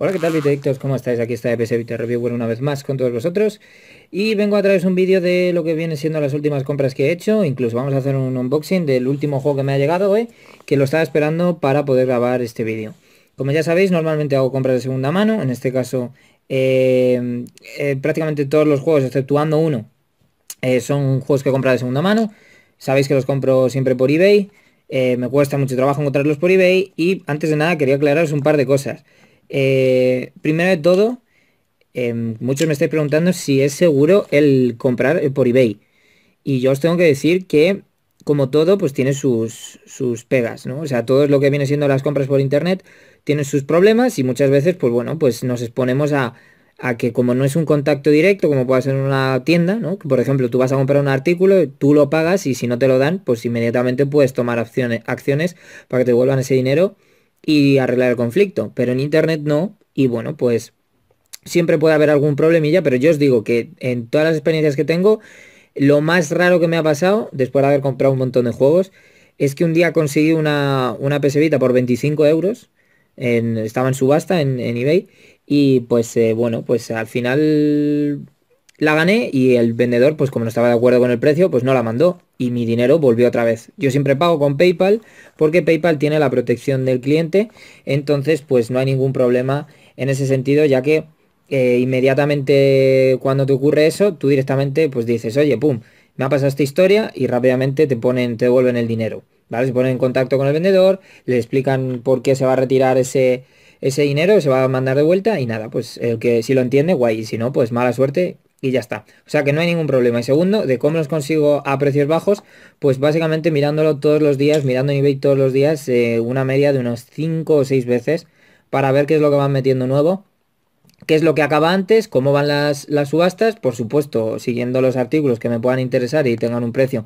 Hola, ¿qué tal Vitedictos? ¿Cómo estáis? Aquí está EPS Review bueno, una vez más con todos vosotros y vengo a traeros un vídeo de lo que viene siendo las últimas compras que he hecho, incluso vamos a hacer un unboxing del último juego que me ha llegado hoy, que lo estaba esperando para poder grabar este vídeo. Como ya sabéis, normalmente hago compras de segunda mano, en este caso eh, eh, prácticamente todos los juegos, exceptuando uno, eh, son juegos que comprado de segunda mano, sabéis que los compro siempre por eBay, me cuesta mucho trabajo encontrarlos por eBay y antes de nada quería aclararos un par de cosas. Eh, primero de todo, em, muchos me estáis preguntando si es seguro el comprar eh, por eBay. Y yo os tengo que decir que, como todo, pues tiene sus, sus pegas, ¿no? O sea, todo lo que viene siendo las compras por internet tiene sus problemas y muchas veces, pues bueno, pues nos exponemos a, que como no es un contacto directo, como puede ser una tienda, ¿no? Por ejemplo, tú vas a comprar un artículo, tú lo pagas y si no te lo dan, pues inmediatamente puedes tomar acciones, acciones para que te vuelvan ese dinero y arreglar el conflicto, pero en Internet no, y bueno, pues siempre puede haber algún problemilla, pero yo os digo que en todas las experiencias que tengo, lo más raro que me ha pasado, después de haber comprado un montón de juegos, es que un día conseguí una, una por 25 euros, estaba en subasta en, eBay, y pues eh, bueno, pues al final la gané y el vendedor, pues como no estaba de acuerdo con el precio, pues no la mandó y mi dinero volvió otra vez. Yo siempre pago con PayPal porque PayPal tiene la protección del cliente, entonces pues no hay ningún problema en ese sentido, ya que eh, inmediatamente cuando te ocurre eso, tú directamente pues dices, oye, pum, me ha pasado esta historia y rápidamente te ponen, te devuelven el dinero. ¿Vale? Se ponen en contacto con el vendedor, le explican por qué se va a retirar ese, ese dinero, se va a mandar de vuelta y nada, pues el que si lo entiende, guay, y si no, pues mala suerte y ya está. O sea que no hay ningún problema. Y segundo, de cómo los consigo a precios bajos, pues básicamente mirándolo todos los días, mirando eBay todos los días, eh, una media de unos 5 o 6 veces para ver qué es lo que van metiendo nuevo. ¿Qué es lo que acaba antes? ¿Cómo van las, las subastas? Por supuesto, siguiendo los artículos que me puedan interesar y tengan un precio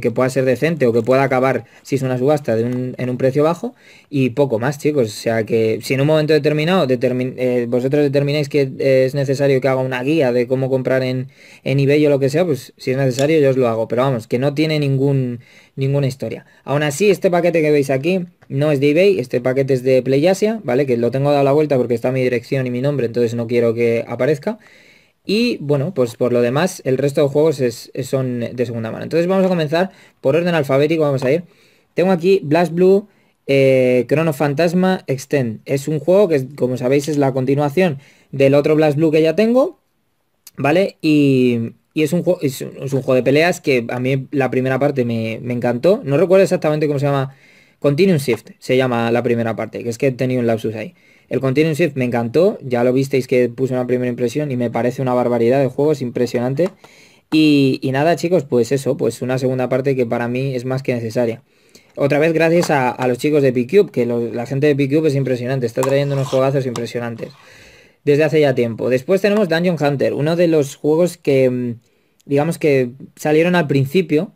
que, pueda ser decente o que pueda acabar, si es una subasta, en un precio bajo y poco más, chicos. O sea que si en un momento determinado eh, vosotros determináis que eh, es necesario que haga una guía de cómo comprar en, eBay o lo que sea, pues si es necesario yo os lo hago. Pero vamos, que no tiene ningún, ninguna historia. Aún así, este paquete que veis aquí no es de eBay, este paquete es de PlayAsia, ¿vale? Que lo tengo dado la vuelta porque está mi dirección y mi nombre, entonces no quiero que aparezca. Y bueno, pues por lo demás, el resto de juegos son de segunda mano. Entonces vamos a comenzar por orden alfabético, vamos a ir. Tengo aquí Blast Blue, eh, Chrono Fantasma Extend. Es un juego que, como sabéis, es la continuación del otro Blast Blue que ya tengo. ¿Vale? Y, es un, juego, es, un juego de peleas que a mí la primera parte me, me, encantó. No recuerdo exactamente cómo se llama. Continuum Shift se llama la primera parte, que es que he tenido un lapsus ahí. El Continuum Shift me encantó, ya lo visteis que puse una primera impresión y me parece una barbaridad de juegos, impresionante. Y, nada chicos, pues eso, pues una segunda parte que para mí es más que necesaria. Otra vez gracias a, los chicos de P-Cube, que la gente de P-Cube es impresionante, está trayendo unos juegazos impresionantes desde hace ya tiempo. Después tenemos Dungeon Hunter, uno de los juegos que, mm, digamos que salieron al principio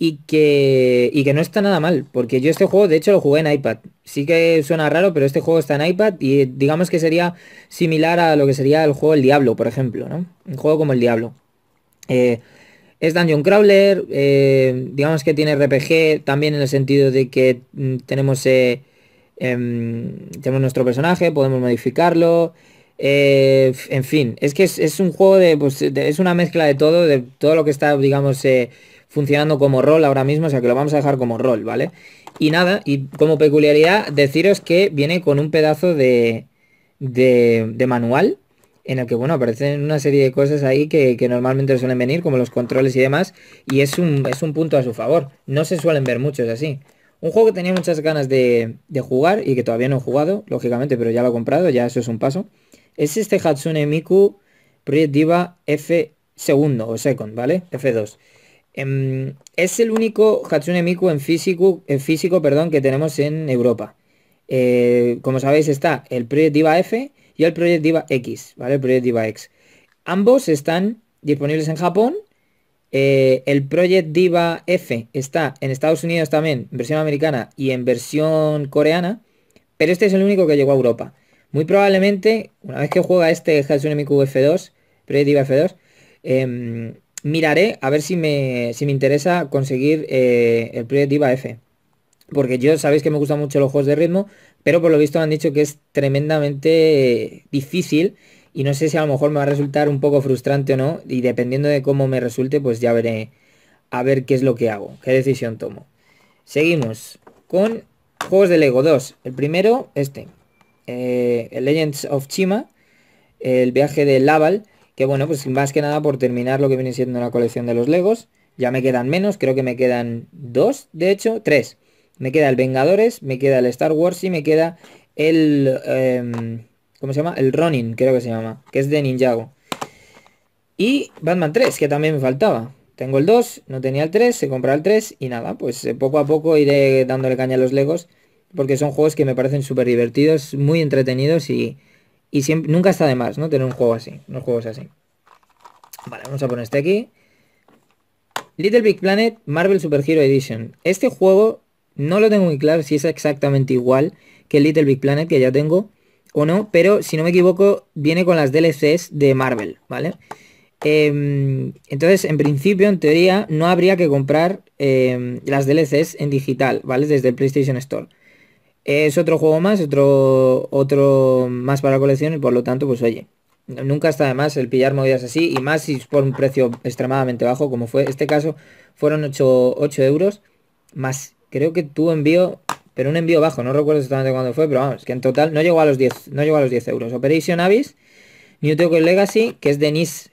y que, y que no está nada mal, porque yo este juego de hecho lo jugué en iPad. Sí que suena raro, pero este juego está en iPad y digamos que sería similar a lo que sería el juego El Diablo, por ejemplo, ¿no? Un juego como El Diablo. Eh, es Dungeon Crawler, eh, digamos que tiene RPG también en el sentido de que mm, tenemos, eh, em, tenemos nuestro personaje, podemos modificarlo. en fin, es que es, un juego pues, de, Es una mezcla de todo, de todo lo que está, digamos, eh, funcionando como rol ahora mismo, o sea que lo vamos a dejar como rol, ¿vale? Y nada, y como peculiaridad deciros que viene con un pedazo de, de, manual en el que, bueno, aparecen una serie de cosas ahí que, normalmente suelen venir, como los controles y demás, y es un, es un punto a su favor. No se suelen ver muchos así. Un juego que tenía muchas ganas de, jugar y que todavía no he jugado, lógicamente, pero ya lo he comprado, ya eso es un paso, es este Hatsune Miku Project Diva F2 o Second, ¿vale? F2. Em, es el único Hatsune Miku en físico, en físico perdón, que tenemos en Europa. Eh, como sabéis está el Project Diva F y el Project Diva X, ¿vale? El X. Ambos están disponibles en Japón. Eh, el Project Diva F está en Estados Unidos también, en versión americana y en versión coreana. Pero este es el único que llegó a Europa. Muy probablemente, una vez que juega este Hatsune Miku F2, Project Diva F2, miraré a ver si me, interesa conseguir eh, el Project Diva F. Porque yo sabéis que me gustan mucho los juegos de ritmo, pero por lo visto me han dicho que es tremendamente difícil y no sé si a lo mejor me va a resultar un poco frustrante o no. Y dependiendo de cómo me resulte, pues ya veré a ver qué es lo que hago, qué decisión tomo. Seguimos con juegos de Lego 2. El primero, este. Eh, el Legends of Chima. El viaje de Laval que bueno, pues más que nada por terminar lo que viene siendo la colección de los Legos. Ya me quedan menos, creo que me quedan dos, de hecho, tres. Me queda el Vengadores, me queda el Star Wars y me queda el... Em, ¿Cómo se llama? El Ronin, creo que se llama, que es de Ninjago. Y Batman 3, que también me faltaba. Tengo el 2, no tenía el 3, se compra el 3 y nada, pues eh, poco a poco iré dándole caña a los Legos porque son juegos que me parecen súper divertidos, muy entretenidos y y siempre, nunca está de más, ¿no? Tener un juego así, unos juegos así. Vale, vamos a poner este aquí. Little Big Planet Marvel Super Hero Edition. Este juego no lo tengo muy claro si es exactamente igual que Little Big Planet que ya tengo o no, pero si no me equivoco viene con las DLCs de Marvel, ¿vale? Em, entonces, en principio, en teoría, no habría que comprar em, las DLCs en digital, ¿vale? Desde el PlayStation Store. Es otro juego más, otro, otro más para colección y por lo tanto, pues oye, nunca está de más el pillar movidas así y más si es por un precio extremadamente bajo como fue este caso, fueron 8, euros más creo que tu envío, pero un envío bajo, no recuerdo exactamente cuándo fue, pero vamos, que en total no llegó a los 10, no llegó a los 10 euros. Operation Abyss, New Tokyo Legacy, que es de Nice,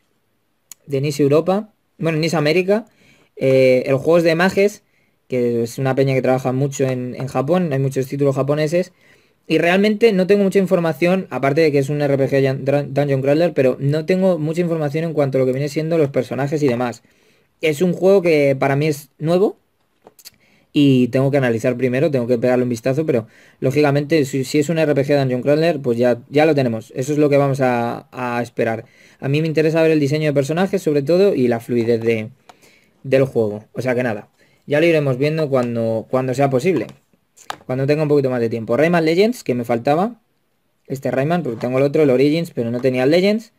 de Nice Europa, bueno, Nice América, eh, el juego es de mages, que es una peña que trabaja mucho en, Japón, hay muchos títulos japoneses. Y realmente no tengo mucha información, aparte de que es un RPG Dungeon Crawler, pero no tengo mucha información en cuanto a lo que viene siendo los personajes y demás. Es un juego que para mí es nuevo y tengo que analizar primero, tengo que pegarle un vistazo, pero lógicamente si, es un RPG Dungeon Crawler, pues ya, ya lo tenemos. Eso es lo que vamos a, esperar. A mí me interesa ver el diseño de personajes sobre todo y la fluidez del juego. O sea que nada, ya lo iremos viendo cuando, cuando sea posible. Cuando tenga un poquito más de tiempo. Rayman Legends, que me faltaba. Este Rayman, porque tengo el otro, el Origins, pero no tenía Legends.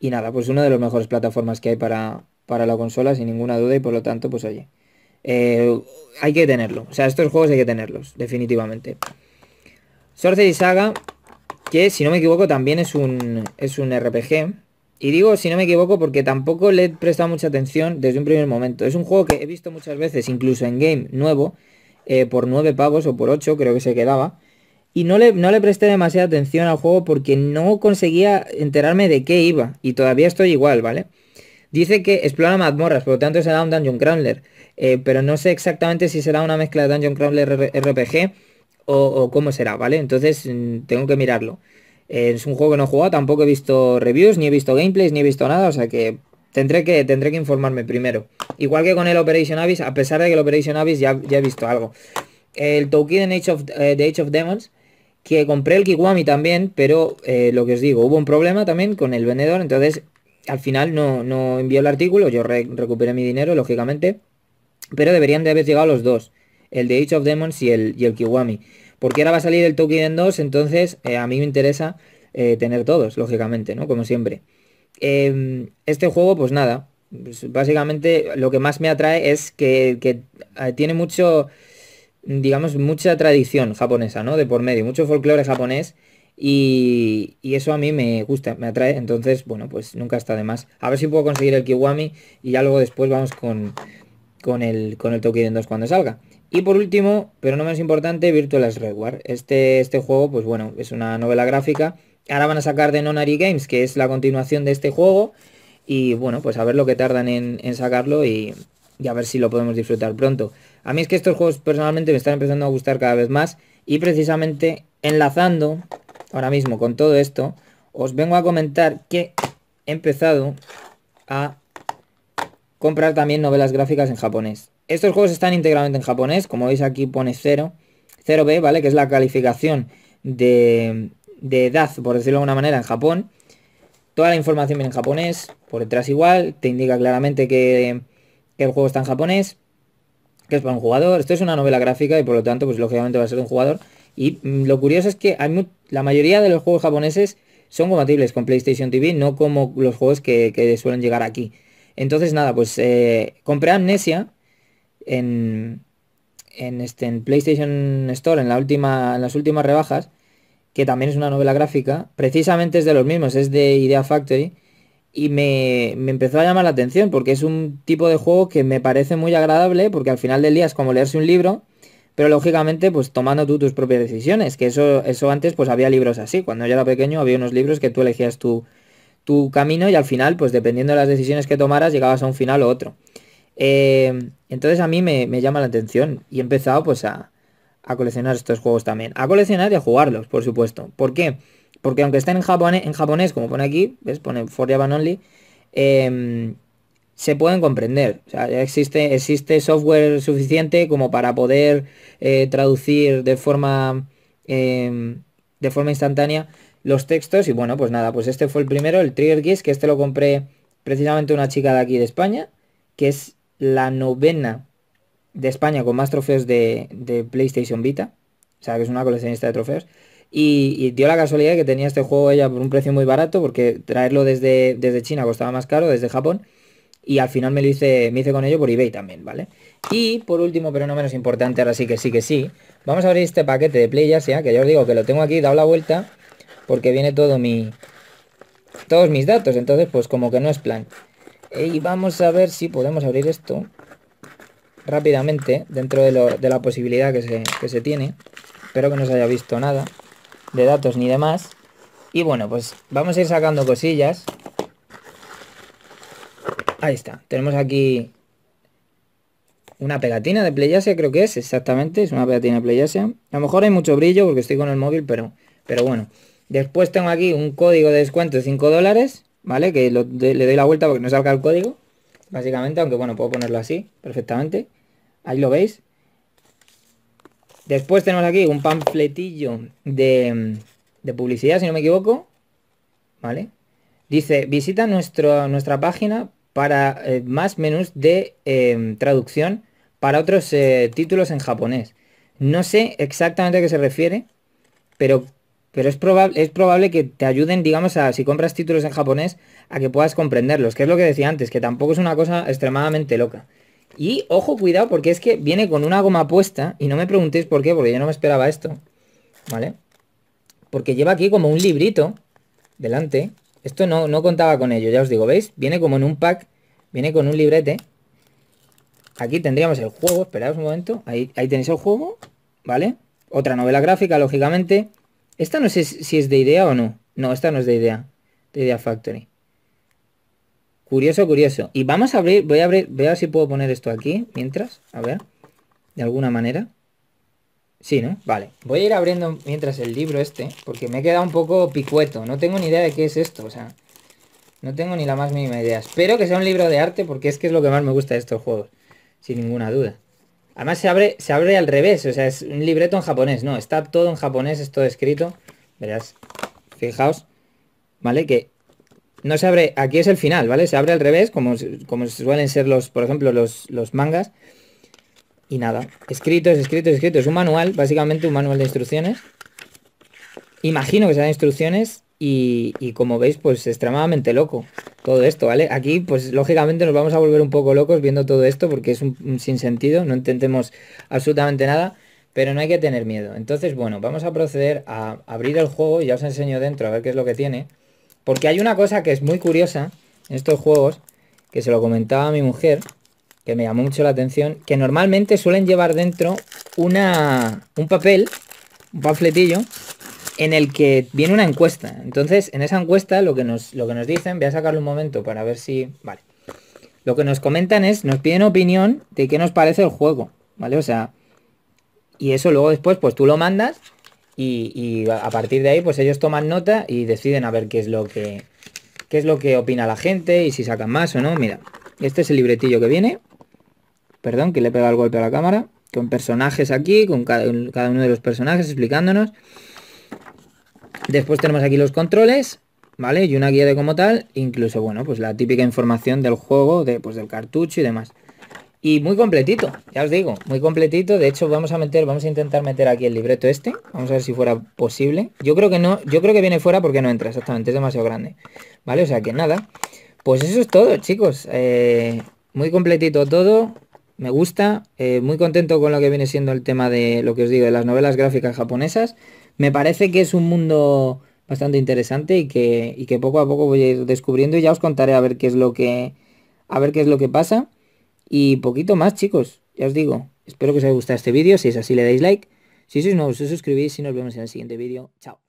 Y nada, pues una de las mejores plataformas que hay para, la consola, sin ninguna duda. Y por lo tanto, pues oye, eh, hay que tenerlo. O sea, estos juegos hay que tenerlos, definitivamente. Sorcery Saga, que si no me equivoco también es un, es un RPG. Y digo, si no me equivoco, porque tampoco le he prestado mucha atención desde un primer momento. Es un juego que he visto muchas veces, incluso en game nuevo, eh, por 9 pavos o por 8, creo que se quedaba. Y no le, no le presté demasiada atención al juego porque no conseguía enterarme de qué iba. Y todavía estoy igual, ¿vale? Dice que explora mazmorras, por lo tanto será un Dungeon Crawler. Eh, pero no sé exactamente si será una mezcla de Dungeon Crawler RPG o cómo será, ¿vale? Entonces mm, tengo que mirarlo es un juego que no he jugado, tampoco he visto reviews, ni he visto gameplays, ni he visto nada, o sea que tendré que, tendré que informarme primero. Igual que con el Operation Abyss, a pesar de que el Operation Abyss ya, ya he visto algo. El token Age of, The eh, Age of Demons, que compré el Kiwami también, pero eh, lo que os digo, hubo un problema también con el vendedor, entonces al final no, no envió el artículo, yo recuperé mi dinero, lógicamente, pero deberían de haber llegado los dos, el de Age of Demons y el, y el Kiwami. Porque ahora va a salir el en 2, entonces eh, a mí me interesa eh, tener todos, lógicamente, ¿no? Como siempre. Em, este juego, pues nada. Pues básicamente lo que más me atrae es que, eh, tiene mucho, digamos, mucha tradición japonesa, ¿no? De por medio, mucho folclore japonés. Y, eso a mí me gusta, me atrae, entonces, bueno, pues nunca está de más. A ver si puedo conseguir el Kiwami y ya luego después vamos con, con el, con el 2 cuando salga. Y por último, pero no menos importante, Virtual Reward. Este, este juego, pues bueno, es una novela gráfica. Ahora van a sacar de Nonary Games, que es la continuación de este juego. Y bueno, pues a ver lo que tardan en, sacarlo y, y a ver si lo podemos disfrutar pronto. A mí es que estos juegos personalmente me están empezando a gustar cada vez más. Y precisamente enlazando ahora mismo con todo esto, os vengo a comentar que he empezado a comprar también novelas gráficas en japonés. Estos juegos están íntegramente en japonés, como veis aquí pone 0, 0B, ¿vale? Que es la calificación de, edad, por decirlo de alguna manera, en Japón. Toda la información viene en japonés, por detrás igual, te indica claramente que, el juego está en japonés, que es para un jugador. Esto es una novela gráfica y por lo tanto, pues lógicamente va a ser un jugador. Y mm, lo curioso es que la mayoría de los juegos japoneses son compatibles con PlayStation TV, no como los juegos que, suelen llegar aquí. Entonces nada, pues eh, compré Amnesia, en, este, en PlayStation Store, en, la última, en las últimas rebajas, que también es una novela gráfica, precisamente es de los mismos, es de Idea Factory, y me, empezó a llamar la atención porque es un tipo de juego que me parece muy agradable, porque al final del día es como leerse un libro, pero lógicamente pues tomando tú tus propias decisiones, que eso, eso antes pues había libros así, cuando yo era pequeño había unos libros que tú elegías tu, tu camino y al final pues dependiendo de las decisiones que tomaras llegabas a un final u otro. Eh, entonces a mí me, llama la atención y he empezado pues a, a, coleccionar estos juegos también. A coleccionar y a jugarlos, por supuesto. ¿Por qué? Porque aunque estén en japonés, en japonés como pone aquí, ¿ves? Pone For Japan Only, em, se pueden comprender. O sea, existe, existe software suficiente como para poder eh, traducir de forma, em, de forma instantánea los textos. Y bueno, pues nada, pues este fue el primero, el Trigger Kiss, que este lo compré precisamente una chica de aquí de España, que es la novena de España con más trofeos de, PlayStation Vita. O sea, que es una coleccionista de trofeos. Y, dio la casualidad que tenía este juego ella por un precio muy barato, porque traerlo desde, desde China costaba más caro, desde Japón. Y al final me lo hice, me hice con ello por eBay también, ¿vale? Y por último, pero no menos importante, ahora sí que sí que sí, vamos a abrir este paquete de Play sea que ya os digo que lo tengo aquí, dado la vuelta, porque viene todo mi... Todos mis datos, entonces pues como que no es plan. Eh, y vamos a ver si podemos abrir esto rápidamente dentro de, la posibilidad que se, tiene. Espero que no se haya visto nada de datos ni demás. Y bueno, pues vamos a ir sacando cosillas. Ahí está. Tenemos aquí una pegatina de PlayAsia, creo que es, exactamente. Es una pegatina de PlayAsia. A lo mejor hay mucho brillo porque estoy con el móvil, pero, pero bueno. Después tengo aquí un código de descuento de 5 dólares. ¿vale? Que le doy la vuelta porque no salga el código, básicamente, aunque bueno, puedo ponerlo así perfectamente. Ahí lo veis. Después tenemos aquí un panfletillo de, publicidad, si no me equivoco, ¿vale? Dice, visita nuestro, nuestra página para eh, más menús de eh, traducción para otros eh, títulos en japonés. No sé exactamente a qué se refiere, pero pero es, probable que te ayuden, digamos, a si compras títulos en japonés, a que puedas comprenderlos, que es lo que decía antes, que tampoco es una cosa extremadamente loca. Y ojo, cuidado, porque es que viene con una goma puesta, y no me preguntéis por qué, porque yo no me esperaba esto, ¿vale? Porque lleva aquí como un librito delante. Esto no, no contaba con ello, ya os digo, ¿veis? Viene como en un pack, viene con un librete. Aquí tendríamos el juego, esperaos un momento, ahí, ahí tenéis el juego, ¿vale? Otra novela gráfica, lógicamente. Esta no sé si es de idea o no. No, esta no es de idea. De idea factory. Curioso, curioso. Y vamos a abrir, voy a abrir, voy a ver si puedo poner esto aquí mientras. A ver. De alguna manera. Sí, ¿no? Vale. Voy a ir abriendo mientras el libro este, porque me he quedado un poco picueto. No tengo ni idea de qué es esto, o sea. No tengo ni la más mínima idea. Espero que sea un libro de arte, porque es que es lo que más me gusta de estos juegos. Sin ninguna duda. Además se abre, se abre al revés, o sea, es un libreto en japonés, no, está todo en japonés, es todo escrito. Verás, fijaos, ¿vale? Que no se abre, aquí es el final, ¿vale? Se abre al revés, como, suelen ser los, por ejemplo, los, mangas. Y nada, escrito, es escrito, es escrito. Es un manual, básicamente un manual de instrucciones. Imagino que sean instrucciones y, como veis, pues extremadamente loco todo esto, ¿vale? Aquí, pues lógicamente nos vamos a volver un poco locos viendo todo esto porque es un, sin sinsentido, no entendemos absolutamente nada, pero no hay que tener miedo. Entonces, bueno, vamos a proceder a abrir el juego, ya os enseño dentro a ver qué es lo que tiene, porque hay una cosa que es muy curiosa en estos juegos, que se lo comentaba mi mujer, que me llamó mucho la atención, que normalmente suelen llevar dentro una, un papel, un panfletillo, en el que viene una encuesta. Entonces, en esa encuesta lo que nos, lo que nos dicen, voy a sacarle un momento para ver si... Vale. Lo que nos comentan es, nos piden opinión de qué nos parece el juego, ¿vale? O sea, y eso luego después, pues tú lo mandas y, a partir de ahí, pues ellos toman nota y deciden a ver qué es lo que qué es lo que opina la gente y si sacan más o no. Mira, este es el libretillo que viene. Perdón, que le he pegado el golpe a la cámara. Con personajes aquí, con cada uno de los personajes explicándonos. Después tenemos aquí los controles, ¿vale? Y una guía de como tal, incluso, bueno, pues la típica información del juego, de, pues del cartucho y demás. Y muy completito, ya os digo, muy completito. De hecho, vamos a meter, vamos a intentar meter aquí el libreto este. Vamos a ver si fuera posible. Yo creo que no, yo creo que viene fuera porque no entra, exactamente, es demasiado grande. ¿Vale? O sea que nada. Pues eso es todo, chicos. Eh, muy completito todo. Me gusta. Eh, muy contento con lo que viene siendo el tema de lo que os digo, de las novelas gráficas japonesas me parece que es un mundo bastante interesante y que, poco a poco voy a ir descubriendo y ya os contaré a ver qué es lo que, a ver qué es lo que pasa. Y poquito más, chicos, ya os digo. Espero que os haya gustado este vídeo. Si es así, le dais like. Si no nuevos, os suscribís y nos vemos en el siguiente vídeo. Chao.